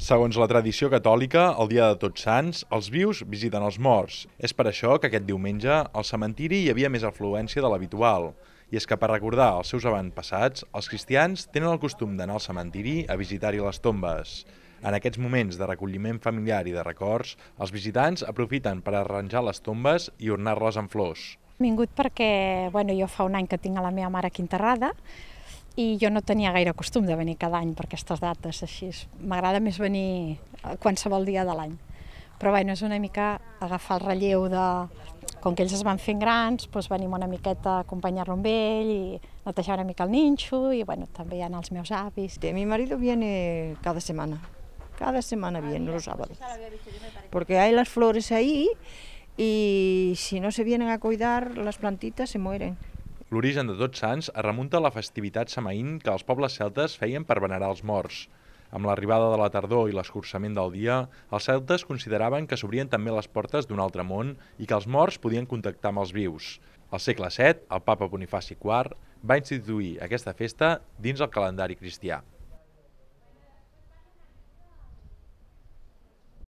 Segons la tradició catòlica, el dia de Tots Sants, els vius visiten els morts. És per això que aquest diumenge al cementiri hi havia més afluència de l'habitual. I és que per recordar els seus avantpassats, els cristians tenen el costum d'anar al cementiri a visitar-hi les tombes. En aquests moments de recolliment familiar i de records, els visitants aprofiten per arranjar les tombes i ornar-les amb flors. He Vingut perquè bueno, jo fa un any que tinc a la meva mare aquí enterrada, i jo no tenia gaire costum de venir cada any per aquestes dates així. M'agrada més venir eh, qualsevol dia de l'any. Però bueno, és una mica agafar el relleu de... Com que ells es van fent grans, doncs venim una miqueta a acompanyar-lo amb ell i netejar una mica el ninxo i bueno, també hi ha els meus avis. Mi marido viene cada semana, cada semana ah, viene los sábados, porque hay las flores ahí y si no se vienen a cuidar las plantitas se mueren. L'origen de Tots Sants es remunta a la festivitat samaín que els pobles celtes feien per venerar els morts. Amb l'arribada de la tardor i l'escurçament del dia, els celtes consideraven que s'obrien també les portes d'un altre món i que els morts podien contactar amb els vius. Al segle VII, el papa Bonifaci IV va instituir aquesta festa dins el calendari cristià.